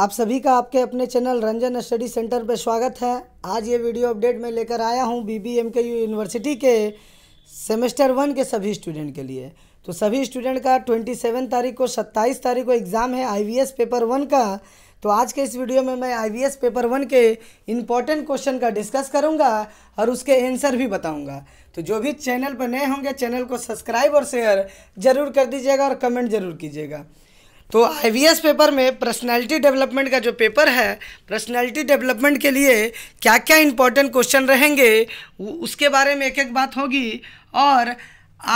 आप सभी का आपके अपने चैनल रंजन स्टडी सेंटर पर स्वागत है आज ये वीडियो अपडेट में लेकर आया हूँ B B M K university के सेमेस्टर वन के सभी स्टूडेंट के लिए तो सभी स्टूडेंट का ट्वेंटी सेवन तारीख को सत्ताईस तारीख को एग्ज़ाम है I V S paper one का तो आज के इस वीडियो में मैं I V S paper one के इम्पॉर्टेंट क्वेश्चन का डिस्कस करूँगा और उसके एंसर भी बताऊँगा तो जो भी चैनल पर नए होंगे चैनल को सब्सक्राइब और शेयर ज़रूर कर दीजिएगा और कमेंट ज़रूर कीजिएगा तो आईवीएस पेपर में पर्सनैलिटी डेवलपमेंट का जो पेपर है पर्सनैलिटी डेवलपमेंट के लिए क्या क्या इंपॉर्टेंट क्वेश्चन रहेंगे उसके बारे में एक एक बात होगी और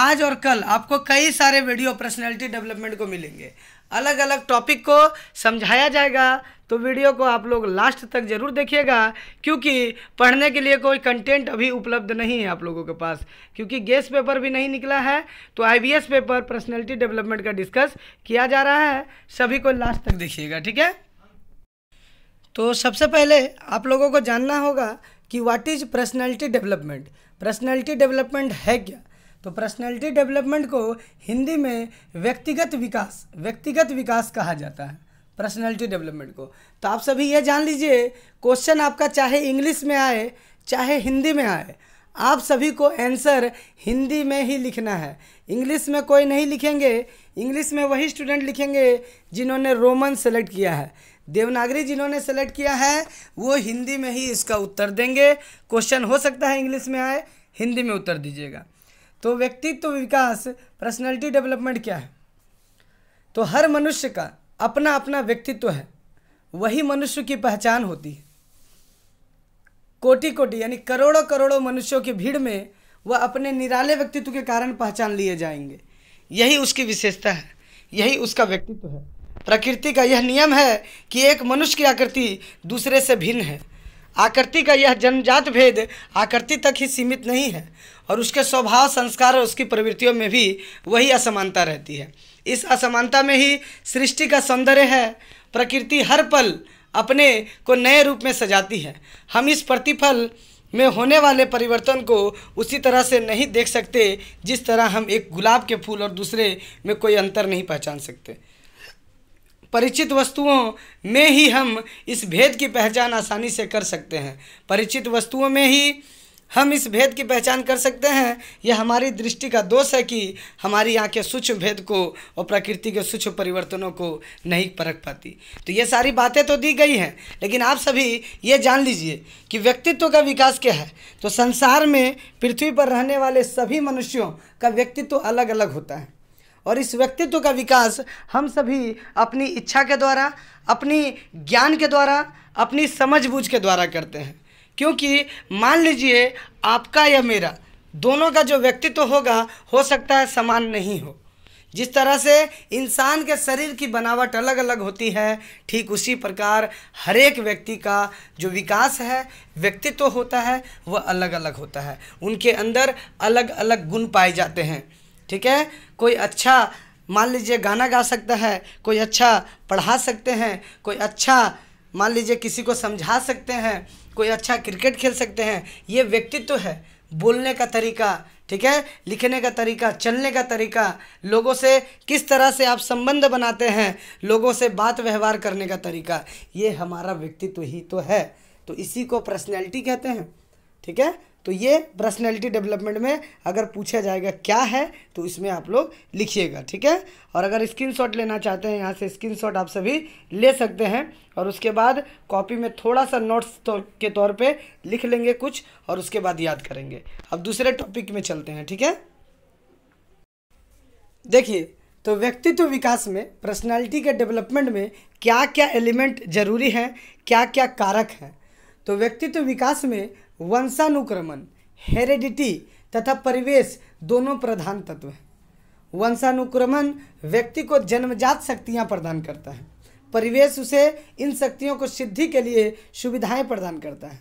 आज और कल आपको कई सारे वीडियो पर्सनैलिटी डेवलपमेंट को मिलेंगे अलग अलग टॉपिक को समझाया जाएगा तो वीडियो को आप लोग लास्ट तक ज़रूर देखिएगा क्योंकि पढ़ने के लिए कोई कंटेंट अभी उपलब्ध नहीं है आप लोगों के पास क्योंकि गेस पेपर भी नहीं निकला है तो आईबीएस पेपर पर्सनैलिटी डेवलपमेंट का डिस्कस किया जा रहा है सभी को लास्ट तक देखिएगा ठीक है तो सबसे पहले आप लोगों को जानना होगा कि what is personality development personality development है क्या तो पर्सनैलिटी डेवलपमेंट को हिंदी में व्यक्तिगत विकास व्यक्तिगत विकास कहा जाता है पर्सनैलिटी डेवलपमेंट को तो आप सभी ये जान लीजिए क्वेश्चन आपका चाहे इंग्लिश में आए चाहे हिंदी में आए आप सभी को आंसर हिंदी में ही लिखना है इंग्लिश में कोई नहीं लिखेंगे इंग्लिश में वही स्टूडेंट लिखेंगे जिन्होंने रोमन सेलेक्ट किया है देवनागरी जिन्होंने सेलेक्ट किया है वो हिंदी में ही इसका उत्तर देंगे क्वेश्चन हो सकता है इंग्लिश में आए हिंदी में उत्तर दीजिएगा तो व्यक्तित्व विकास पर्सनैलिटी डेवलपमेंट क्या है तो हर मनुष्य का अपना अपना व्यक्तित्व है वही मनुष्य की पहचान होती है कोटि कोटि यानी करोड़ों करोड़ों मनुष्यों की भीड़ में वह अपने निराले व्यक्तित्व के कारण पहचान लिए जाएंगे यही उसकी विशेषता है यही उसका व्यक्तित्व है प्रकृति का यह नियम है कि एक मनुष्य की आकृति दूसरे से भिन्न है आकृति का यह जनजात भेद आकृति तक ही सीमित नहीं है और उसके स्वभाव संस्कार और उसकी प्रवृत्तियों में भी वही असमानता रहती है इस असमानता में ही सृष्टि का सौंदर्य है प्रकृति हर पल अपने को नए रूप में सजाती है हम इस प्रतिफल में होने वाले परिवर्तन को उसी तरह से नहीं देख सकते जिस तरह हम एक गुलाब के फूल और दूसरे में कोई अंतर नहीं पहचान सकते परिचित वस्तुओं में ही हम इस भेद की पहचान आसानी से कर सकते हैं परिचित वस्तुओं में ही हम इस भेद की पहचान कर सकते हैं यह हमारी दृष्टि का दोष है कि हमारी आंखें सूक्ष्म भेद को और प्रकृति के सूक्ष्म परिवर्तनों को नहीं परख पाती तो ये सारी बातें तो दी गई हैं लेकिन आप सभी ये जान लीजिए कि व्यक्तित्व का विकास क्या है तो संसार में पृथ्वी पर रहने वाले सभी मनुष्यों का व्यक्तित्व अलग अलग होता है और इस व्यक्तित्व का विकास हम सभी अपनी इच्छा के द्वारा अपनी ज्ञान के द्वारा अपनी समझ बूझ के द्वारा करते हैं क्योंकि मान लीजिए आपका या मेरा दोनों का जो व्यक्तित्व होगा हो सकता है समान नहीं हो जिस तरह से इंसान के शरीर की बनावट अलग अलग होती है ठीक उसी प्रकार हर एक व्यक्ति का जो विकास है व्यक्तित्व तो होता है वह अलग अलग होता है उनके अंदर अलग अलग गुण पाए जाते हैं ठीक है कोई अच्छा मान लीजिए गाना गा सकता है कोई अच्छा पढ़ा सकते हैं कोई अच्छा मान लीजिए किसी को समझा सकते हैं कोई अच्छा क्रिकेट खेल सकते हैं ये व्यक्तित्व है बोलने का तरीका ठीक है लिखने का तरीका चलने का तरीका लोगों से किस तरह से आप संबंध बनाते हैं लोगों से बात व्यवहार करने का तरीका ये हमारा व्यक्तित्व ही तो है तो इसी को पर्सनैलिटी कहते हैं ठीक है तो ये पर्सनैलिटी डेवलपमेंट में अगर पूछा जाएगा क्या है तो इसमें आप लोग लिखिएगा ठीक है और अगर स्क्रीनशॉट लेना चाहते हैं यहाँ से स्क्रीनशॉट आप सभी ले सकते हैं और उसके बाद कॉपी में थोड़ा सा नोट्स तो, के तौर पे लिख लेंगे कुछ और उसके बाद याद करेंगे अब दूसरे टॉपिक में चलते हैं ठीक है देखिए तो व्यक्तित्व विकास में पर्सनालिटी के डेवलपमेंट में क्या क्या एलिमेंट जरूरी हैं क्या क्या कारक हैं तो व्यक्तित्व विकास में वंशानुक्रमण हेरिडिटी तथा परिवेश दोनों प्रधान तत्व हैं वंशानुक्रमण व्यक्ति को जन्मजात शक्तियाँ प्रदान करता है परिवेश उसे इन शक्तियों को सिद्धि के लिए सुविधाएं प्रदान करता है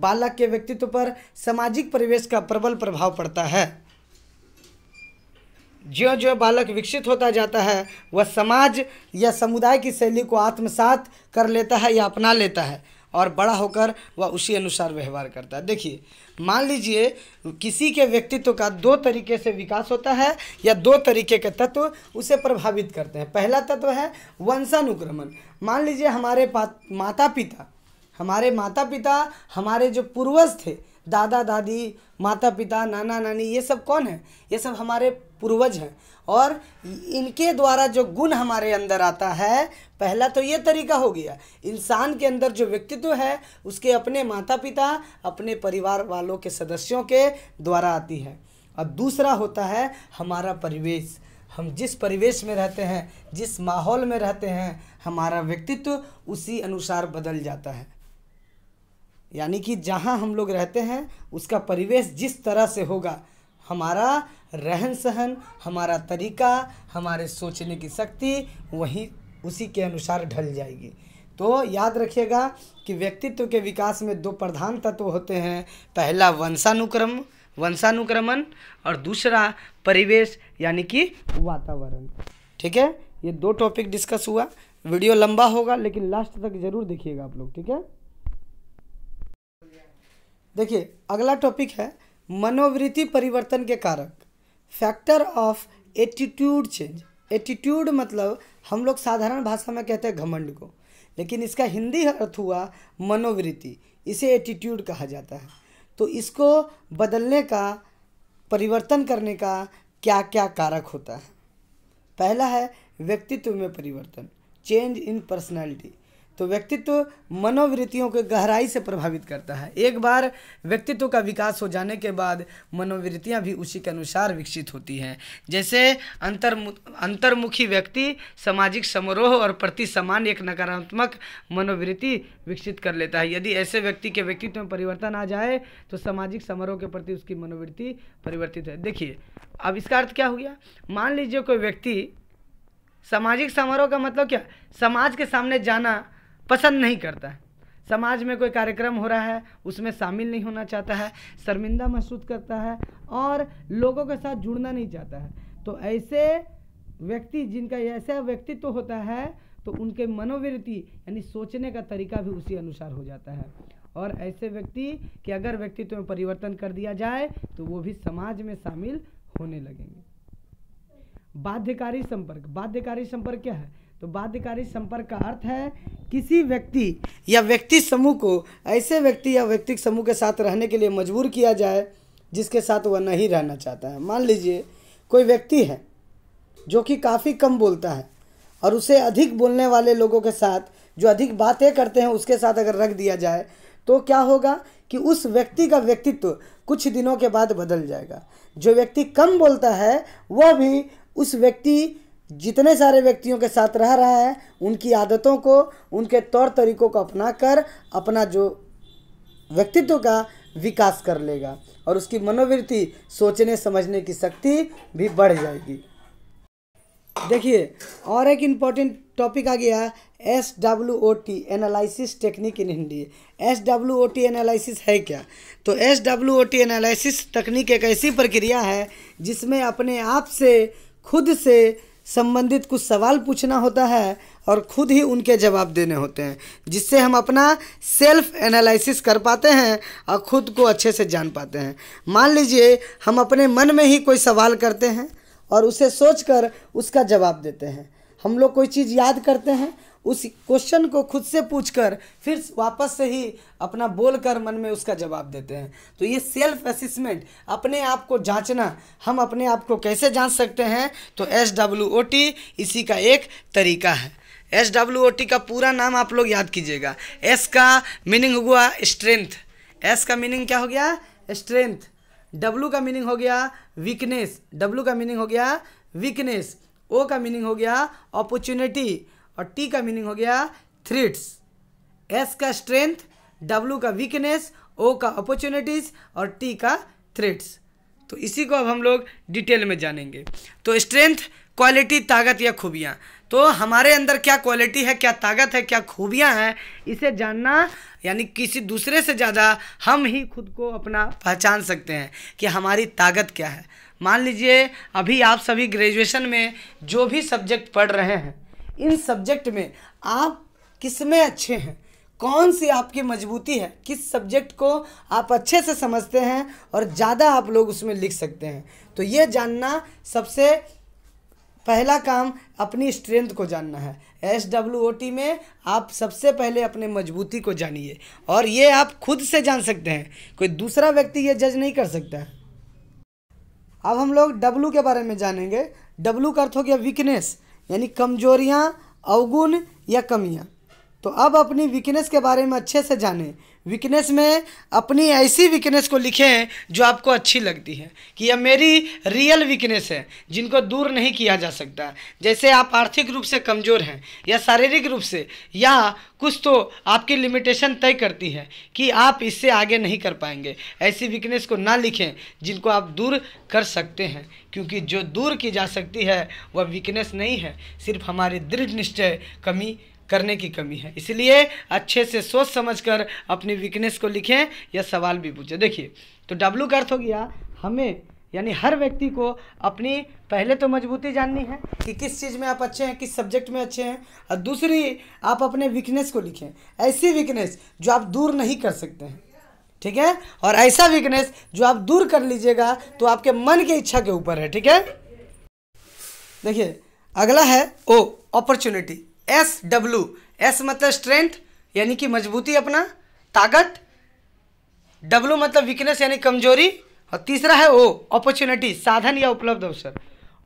बालक के व्यक्तित्व पर सामाजिक परिवेश का प्रबल प्रभाव पड़ता है ज्यो ज्यो बालक विकसित होता जाता है वह समाज या समुदाय की शैली को आत्मसात कर लेता है या अपना लेता है और बड़ा होकर वह उसी अनुसार व्यवहार करता है देखिए मान लीजिए किसी के व्यक्तित्व का दो तरीके से विकास होता है या दो तरीके के तत्व उसे प्रभावित करते हैं पहला तत्व है वंशानुक्रमण मान लीजिए हमारे माता पिता हमारे माता पिता हमारे जो पूर्वज थे दादा दादी माता पिता नाना नानी ये सब कौन है ये सब हमारे पूर्वज हैं और इनके द्वारा जो गुण हमारे अंदर आता है पहला तो ये तरीका हो गया इंसान के अंदर जो व्यक्तित्व है उसके अपने माता पिता अपने परिवार वालों के सदस्यों के द्वारा आती है और दूसरा होता है हमारा परिवेश हम जिस परिवेश में रहते हैं जिस माहौल में रहते हैं हमारा व्यक्तित्व उसी अनुसार बदल जाता है यानी कि जहाँ हम लोग रहते हैं उसका परिवेश जिस तरह से होगा हमारा रहन सहन हमारा तरीका हमारे सोचने की शक्ति वही उसी के अनुसार ढल जाएगी तो याद रखिएगा कि व्यक्तित्व के विकास में दो प्रधान तत्व होते हैं पहला वंशानुक्रम वंशानुक्रमण और दूसरा परिवेश यानी कि वातावरण ठीक है ये दो टॉपिक डिस्कस हुआ वीडियो लंबा होगा लेकिन लास्ट तक जरूर देखिएगा आप लोग ठीक है देखिए अगला टॉपिक है मनोवृत्ति परिवर्तन के कारक factor of attitude change attitude मतलब हम लोग साधारण भाषा में कहते हैं घमंड को लेकिन इसका हिंदी अर्थ हुआ मनोवृत्ति इसे एटीट्यूड कहा जाता है तो इसको बदलने का परिवर्तन करने का क्या क्या कारक होता है पहला है व्यक्तित्व में परिवर्तन चेंज इन पर्सनैलिटी तो व्यक्तित्व मनोवृत्तियों के गहराई से प्रभावित करता है एक बार व्यक्तित्व का विकास हो जाने के बाद मनोवृत्तियाँ भी उसी के अनुसार विकसित होती हैं जैसे अंतर अंतर्मुखी व्यक्ति सामाजिक समारोह और प्रति समान एक नकारात्मक मनोवृत्ति विकसित कर लेता है यदि ऐसे व्यक्ति के व्यक्तित्व में परिवर्तन आ जाए तो सामाजिक समारोह के प्रति उसकी मनोवृत्ति परिवर्तित है देखिए अब इसका अर्थ क्या हो गया मान लीजिए कोई व्यक्ति सामाजिक समारोह का मतलब क्या समाज के सामने जाना पसंद नहीं करता है समाज में कोई कार्यक्रम हो रहा है उसमें शामिल नहीं होना चाहता है शर्मिंदा महसूस करता है और लोगों के साथ जुड़ना नहीं चाहता है तो ऐसे व्यक्ति जिनका ऐसा व्यक्तित्व तो होता है तो उनके मनोवृत्ति यानी सोचने का तरीका भी उसी अनुसार हो जाता है और ऐसे व्यक्ति कि अगर व्यक्तित्व में परिवर्तन कर दिया जाए तो वो भी समाज में शामिल होने लगेंगे बाध्यकारी संपर्क बाध्यकारी संपर्क क्या है तो बाध्यकारी संपर्क का अर्थ है किसी व्यक्ति या व्यक्ति समूह को ऐसे व्यक्ति या व्यक्तिक समूह के साथ रहने के लिए मजबूर किया जाए जिसके साथ वह नहीं रहना चाहता है मान लीजिए कोई व्यक्ति है जो कि काफ़ी कम बोलता है और उसे अधिक बोलने वाले लोगों के साथ जो अधिक बातें करते हैं उसके साथ अगर रख दिया जाए तो क्या होगा कि उस व्यक्ति का व्यक्तित्व कुछ दिनों के बाद बदल जाएगा जो व्यक्ति कम बोलता है वह भी उस व्यक्ति जितने सारे व्यक्तियों के साथ रह रहा है उनकी आदतों को उनके तौर तरीकों को अपना कर अपना जो व्यक्तित्व का विकास कर लेगा और उसकी मनोवृत्ति सोचने समझने की शक्ति भी बढ़ जाएगी देखिए और एक इम्पॉर्टेंट टॉपिक आ गया S W O T analysis technique in Hindi S W O T analysis है क्या तो S W O T analysis तकनीक एक ऐसी प्रक्रिया है जिसमें अपने आप से खुद से संबंधित कुछ सवाल पूछना होता है और खुद ही उनके जवाब देने होते हैं जिससे हम अपना सेल्फ एनालिसिस कर पाते हैं और ख़ुद को अच्छे से जान पाते हैं मान लीजिए हम अपने मन में ही कोई सवाल करते हैं और उसे सोच कर उसका जवाब देते हैं हम लोग कोई चीज़ याद करते हैं उस क्वेश्चन को खुद से पूछकर फिर वापस से ही अपना बोलकर मन में उसका जवाब देते हैं तो ये सेल्फ असिसमेंट अपने आप को जांचना हम अपने आप को कैसे जांच सकते हैं तो एस डब्ल्यू ओ टी इसी का एक तरीका है एस डब्ल्यू ओ टी का पूरा नाम आप लोग याद कीजिएगा एस का मीनिंग हुआ स्ट्रेंथ एस का मीनिंग क्या हो गया स्ट्रेंथ डब्लू का मीनिंग हो गया वीकनेस डब्लू का मीनिंग हो गया वीकनेस ओ का मीनिंग हो गया अपॉर्चुनिटी और टी का मीनिंग हो गया थ्रिट्स एस का स्ट्रेंथ डब्लू का वीकनेस ओ का अपॉर्चुनिटीज़ और टी का थ्रिट्स तो इसी को अब हम लोग डिटेल में जानेंगे तो स्ट्रेंथ क्वालिटी ताकत या खूबियाँ तो हमारे अंदर क्या क्वालिटी है क्या ताकत है क्या खूबियाँ हैं इसे जानना यानी किसी दूसरे से ज़्यादा हम ही खुद को अपना पहचान सकते हैं कि हमारी ताकत क्या है मान लीजिए अभी आप सभी ग्रेजुएशन में जो भी सब्जेक्ट पढ़ रहे हैं इन सब्जेक्ट में आप किस में अच्छे हैं कौन सी आपकी मजबूती है किस सब्जेक्ट को आप अच्छे से समझते हैं और ज़्यादा आप लोग उसमें लिख सकते हैं तो ये जानना सबसे पहला काम अपनी स्ट्रेंथ को जानना है एस डब्ल्यू ओ टी में आप सबसे पहले अपने मजबूती को जानिए और ये आप खुद से जान सकते हैं कोई दूसरा व्यक्ति ये जज नहीं कर सकता है अब हम लोग डब्लू के बारे में जानेंगे डब्लू का अर्थ हो गया वीकनेस यानी कमजोरियाँ अवगुण या कमियाँ तो अब अपनी वीकनेस के बारे में अच्छे से जानें वीकनेस में अपनी ऐसी वीकनेस को लिखें जो आपको अच्छी लगती है कि यह मेरी रियल वीकनेस है जिनको दूर नहीं किया जा सकता जैसे आप आर्थिक रूप से कमज़ोर हैं या शारीरिक रूप से या कुछ तो आपकी लिमिटेशन तय करती है कि आप इससे आगे नहीं कर पाएंगे ऐसी वीकनेस को ना लिखें जिनको आप दूर कर सकते हैं क्योंकि जो दूर की जा सकती है वह वीकनेस नहीं है सिर्फ हमारी दृढ़ निश्चय कमी करने की कमी है इसलिए अच्छे से सोच समझ कर अपनी वीकनेस को लिखें या सवाल भी पूछें देखिए तो डब्लू का अर्थ हो गया हमें यानी हर व्यक्ति को अपनी पहले तो मजबूती जाननी है कि किस चीज़ में आप अच्छे हैं किस सब्जेक्ट में अच्छे हैं और दूसरी आप अपने वीकनेस को लिखें ऐसी वीकनेस जो आप दूर नहीं कर सकते हैं ठीक है और ऐसा वीकनेस जो आप दूर कर लीजिएगा तो आपके मन की इच्छा के ऊपर है ठीक है देखिए अगला है O opportunity S W S मतलब स्ट्रेंथ यानी कि मजबूती अपना ताकत डब्ल्यू मतलब वीकनेस यानी कमजोरी और तीसरा है ओ अपॉर्चुनिटी साधन या उपलब्ध अवसर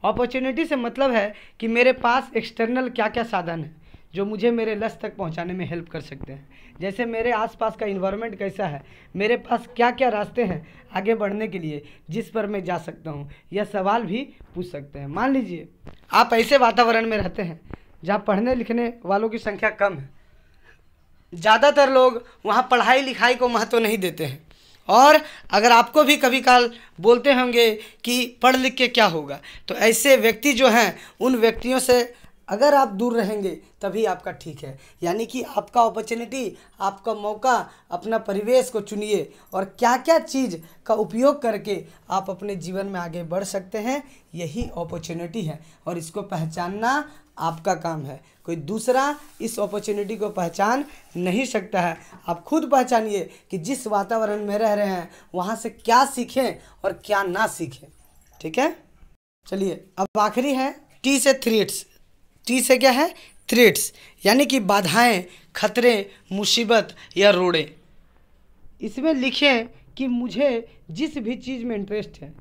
अपॉर्चुनिटी से मतलब है कि मेरे पास एक्सटर्नल क्या क्या साधन है जो मुझे मेरे लक्ष्य तक पहुंचाने में हेल्प कर सकते हैं जैसे मेरे आसपास का इन्वायरमेंट कैसा है मेरे पास क्या क्या रास्ते हैं आगे बढ़ने के लिए जिस पर मैं जा सकता हूं यह सवाल भी पूछ सकते हैं मान लीजिए आप ऐसे वातावरण में रहते हैं जहाँ पढ़ने लिखने वालों की संख्या कम है ज़्यादातर लोग वहाँ पढ़ाई लिखाई को महत्व नहीं देते हैं और अगर आपको भी कभी काल बोलते होंगे कि पढ़ लिख के क्या होगा तो ऐसे व्यक्ति जो हैं उन व्यक्तियों से अगर आप दूर रहेंगे तभी आपका ठीक है यानी कि आपका अपॉर्चुनिटी आपका मौका अपना परिवेश को चुनिए और क्या क्या चीज़ का उपयोग करके आप अपने जीवन में आगे बढ़ सकते हैं यही अपॉर्चुनिटी है और इसको पहचानना आपका काम है कोई दूसरा इस अपॉर्चुनिटी को पहचान नहीं सकता है आप खुद पहचानिए कि जिस वातावरण में रह रहे हैं वहाँ से क्या सीखें और क्या ना सीखें ठीक है चलिए अब आखिरी है टी से थ्री टी से क्या है थ्रेट्स यानी कि बाधाएं खतरे मुसीबत या रोड़े इसमें लिखें कि मुझे जिस भी चीज़ में इंटरेस्ट है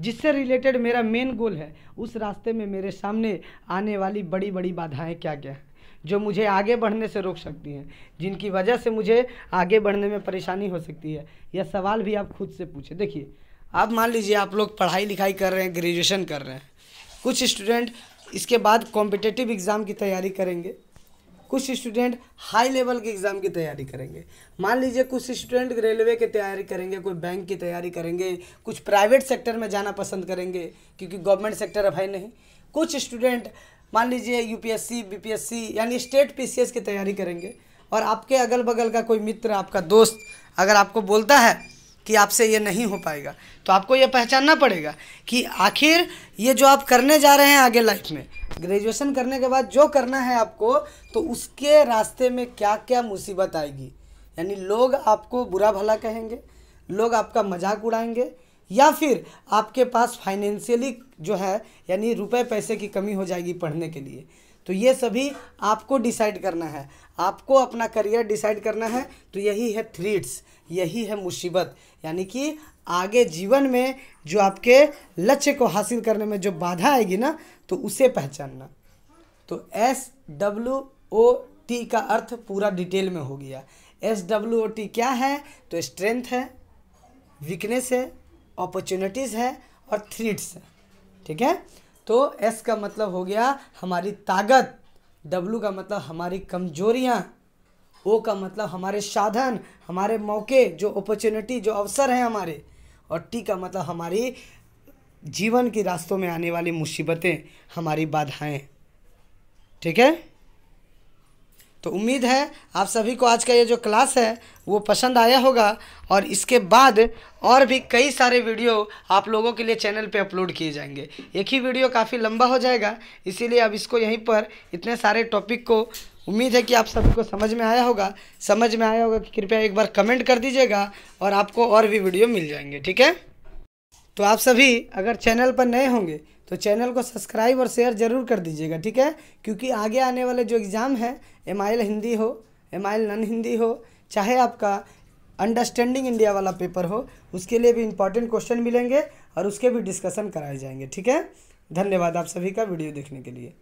जिससे रिलेटेड मेरा मेन गोल है उस रास्ते में मेरे सामने आने वाली बड़ी बड़ी बाधाएं क्या क्या हैं जो मुझे आगे बढ़ने से रोक सकती हैं जिनकी वजह से मुझे आगे बढ़ने में परेशानी हो सकती है यह सवाल भी आप खुद से पूछें देखिए आप मान लीजिए आप लोग पढ़ाई लिखाई कर रहे हैं ग्रेजुएशन कर रहे हैं कुछ स्टूडेंट इसके बाद कॉम्पिटेटिव एग्ज़ाम की तैयारी करेंगे कुछ स्टूडेंट हाई लेवल के एग्ज़ाम की तैयारी करेंगे मान लीजिए कुछ स्टूडेंट रेलवे की तैयारी करेंगे कोई बैंक की तैयारी करेंगे कुछ प्राइवेट सेक्टर में जाना पसंद करेंगे क्योंकि गवर्नमेंट सेक्टर अब है नहीं कुछ स्टूडेंट मान लीजिए यूपीएससी बीपीएससी यानी स्टेट पीसीएस की तैयारी करेंगे और आपके अगल बगल का कोई मित्र आपका दोस्त अगर आपको बोलता है कि आपसे ये नहीं हो पाएगा तो आपको ये पहचानना पड़ेगा कि आखिर ये जो आप करने जा रहे हैं आगे लाइफ में ग्रेजुएशन करने के बाद जो करना है आपको तो उसके रास्ते में क्या क्या मुसीबत आएगी यानी लोग आपको बुरा भला कहेंगे लोग आपका मजाक उड़ाएंगे या फिर आपके पास फाइनेंशियली जो है यानी रुपए पैसे की कमी हो जाएगी पढ़ने के लिए तो ये सभी आपको डिसाइड करना है आपको अपना करियर डिसाइड करना है तो यही है थ्रीट्स यही है मुसीबत यानी कि आगे जीवन में जो आपके लक्ष्य को हासिल करने में जो बाधा आएगी ना तो उसे पहचानना तो एस डब्ल्यू ओ टी का अर्थ पूरा डिटेल में हो गया एस डब्ल्यू ओ टी क्या है तो स्ट्रेंथ है वीकनेस है अपॉर्चुनिटीज़ है और थ्रीट्स है ठीक है तो एस का मतलब हो गया हमारी ताकत डब्लू का मतलब हमारी कमजोरियाँ ओ का मतलब हमारे साधन हमारे मौके जो अपॉर्चुनिटी जो अवसर हैं हमारे और टी का मतलब हमारी जीवन के रास्तों में आने वाली मुसीबतें हमारी बाधाएं ठीक है तो उम्मीद है आप सभी को आज का ये जो क्लास है वो पसंद आया होगा और इसके बाद और भी कई सारे वीडियो आप लोगों के लिए चैनल पे अपलोड किए जाएंगे एक ही वीडियो काफ़ी लंबा हो जाएगा इसीलिए अब इसको यहीं पर इतने सारे टॉपिक को उम्मीद है कि आप सभी को समझ में आया होगा समझ में आया होगा कि कृपया एक बार कमेंट कर दीजिएगा और आपको और भी वीडियो मिल जाएंगे ठीक है तो आप सभी अगर चैनल पर नए होंगे तो चैनल को सब्सक्राइब और शेयर ज़रूर कर दीजिएगा ठीक है क्योंकि आगे आने वाले जो एग्ज़ाम हैं एम हिंदी हो एम नॉन हिंदी हो चाहे आपका अंडरस्टैंडिंग इंडिया वाला पेपर हो उसके लिए भी इंपॉर्टेंट क्वेश्चन मिलेंगे और उसके भी डिस्कशन कराए जाएंगे ठीक है धन्यवाद आप सभी का वीडियो देखने के लिए